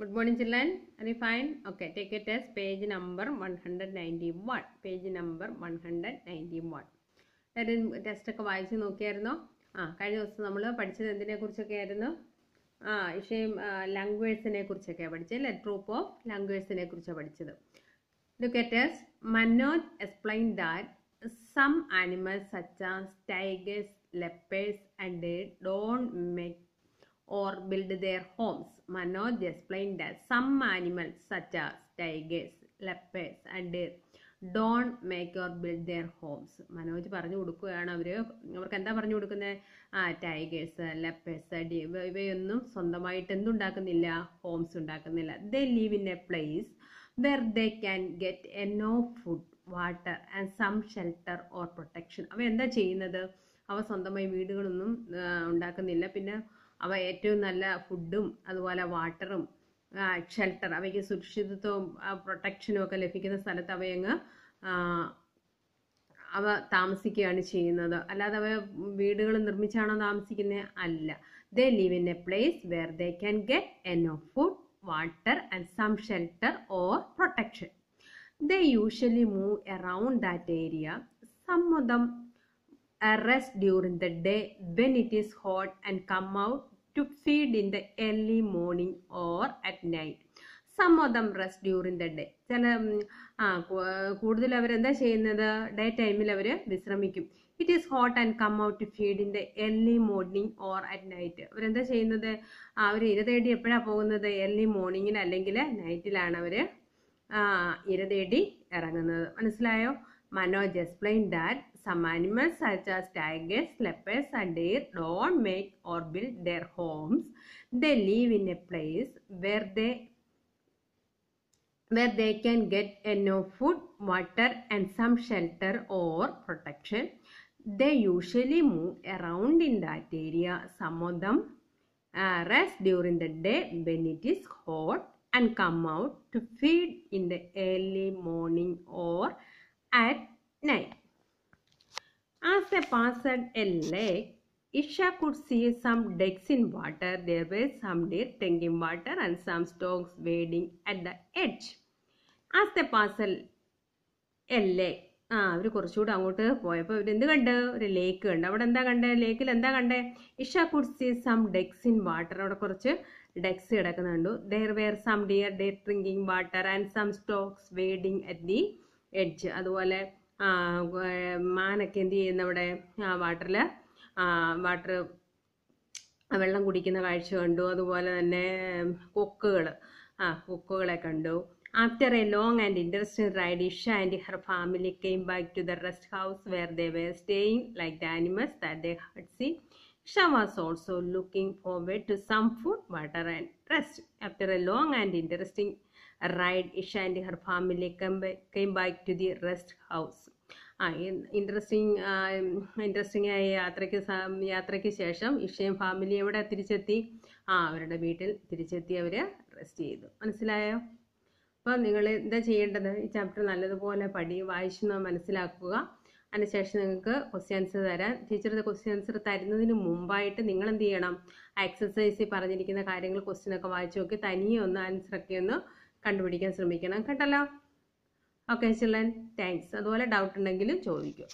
Good morning children fine okay take a test page number one hundred ninety one page number one hundred ninety one എല്ലാവരും ടെസ്റ്റൊക്കെ വായിച്ച് നോക്കിയായിരുന്നോ ആ കഴിഞ്ഞ ദിവസം നമ്മൾ പഠിച്ചത് എന്തിനെ കുറിച്ചൊക്കെ ആയിരുന്നു ആ ഇഷയും ലാംഗ്വേഴ്സിനെ കുറിച്ചൊക്കെ പഠിച്ചത് അല്ലെ ട്രൂപ്പ് ഓഫ് ലാംഗ്വേഴ്സിനെ കുറിച്ചാണ് പഠിച്ചത് look a test Manoj explain that some animals such as tigers leopards and don't make or build their homes Manoj explained that some animals such as tigers leopards and don't make or build their homes Manoj പറഞ്ഞു കൊടുക്കുകയാണ് അവർ അവർക്ക് എന്താ പറഞ്ഞു കൊടുക്കുന്നത് ആ tigers lepers ഡി ഇവയൊന്നും സ്വന്തമായിട്ട് എന്തുണ്ടാക്കുന്നില്ല ഹോംസ് ഉണ്ടാക്കുന്നില്ല they live in a place where they can get enough food water and some shelter or protection അവ എന്താ ചെയ്യുന്നത് അവ സ്വന്തമായി വീടുകളൊന്നും ഉണ്ടാക്കുന്നില്ല പിന്നെ അവ ഏറ്റവും നല്ല ഫുഡും അതുപോലെ വാട്ടറും ഷെൽട്ടർ അവയ്ക്ക് സുരക്ഷിതത്വവും പ്രൊട്ടക്ഷനും ഒക്കെ ലഭിക്കുന്ന സ്ഥലത്ത് അവയങ്ങ് അവ താമസിക്കുകയാണ് ചെയ്യുന്നത് അല്ലാതെ അവ വീടുകൾ നിർമ്മിച്ചാണോ താമസിക്കുന്നത് അല്ല they live in a place where they can get enough food water and some shelter or protection they usually move around that area some of during the day when it is hot and come out to feed in the early morning or at night. Some of them rest during the day ചില ആ കൂടുതൽ അവരെന്താ ചെയ്യുന്നത് day ടൈമിൽ അവർ വിശ്രമിക്കും it is hot and come out feed in the early morning or at night അവരെന്താ ചെയ്യുന്നത് അവർ ഇര തേടി എപ്പോഴാണ് പോകുന്നത് എർലി മോർണിംഗിൽ അല്ലെങ്കിൽ നൈറ്റിലാണ് അവർ ഇര തേടി ഇറങ്ങുന്നത് മനസ്സിലായോ Manoj explained that some animals such as tigers, leopards and deer don't make or build their homes. They live in a place where they where they can get enough food, water and some shelter or protection. They usually move around in that area. Some of them uh, rest during the day when it is hot and come out to feed in the early morning or at night. As they passed a lake, Isha could see some ducks in water. There were some deer drinking water and some storks wading at the edge. As they passed a lake, ആ അവർ കുറച്ചുകൂടെ അങ്ങോട്ട് പോയപ്പോൾ ഇവരെന്ത് കണ്ട് ഒരു ലേക്ക് കണ്ട് അവിടെ എന്താ കണ്ടേ ലേക്കിൽ എന്താ കണ്ടേ Isha could see some ducks in water അവിടെ കുറച്ച് ഡെക്സ് കിടക്കുന്നുണ്ട് there were some deer they drinking water and some storks wading at the edge അതുപോലെ മാനൊക്കെ എന്ത് ചെയ്യുന്ന അവിടെ വാട്ടറിൽ വാട്ടർ വെള്ളം കുടിക്കുന്ന കാഴ്ച കണ്ടു അതുപോലെ തന്നെ കൊക്കുകൾ ആ കൊക്കുകളെ കണ്ടു after a long and interesting ride Isha and her family came back to the rest house where they were staying like the animals that they had see Shyam was also looking forward to some food, water and rest. After a long and interesting ride, Isha and her family came back, came back to the rest house. ആ interesting interesting ആയ യാത്രയ്ക്ക് യാത്രയ്ക്ക് ശേഷം ഇഷയും family എവിടെ തിരിച്ചെത്തി ആ അവരുടെ വീട്ടിൽ തിരിച്ചെത്തി അവർ റെസ്റ്റ് ചെയ്തു മനസ്സിലായോ അപ്പോൾ നിങ്ങൾ എന്താ ചെയ്യേണ്ടത് ഈ ചാപ്റ്റർ നല്ലതുപോലെ പടി വായിച്ചു മനസ്സിലാക്കുക ശേഷം നിങ്ങൾക്ക് ക്വസ്റ്റ്യൻസ് തരാം ടീച്ചർ ക്വസ്റ്റ്യൻ ആൻസർ തരുന്നതിന് മുമ്പായിട്ട് നിങ്ങൾ എന്ത് ചെയ്യണം എക്സർസൈസിൽ പറഞ്ഞിരിക്കുന്ന കാര്യങ്ങൾ ക്വസ്റ്റ്യൻ ഒക്കെ വായിച്ചു നോക്കി തനിയെ ഒന്ന് ആൻസറൊക്കെ ഒന്ന് കണ്ടുപിടിക്കാൻ ശ്രമിക്കണം കേട്ടല്ലോ ഓക്കെ ചിൽഡ്രൻ താങ്ക്സ് അതുപോലെ ഡൗട്ട് ഉണ്ടെങ്കിൽ ചോദിക്കും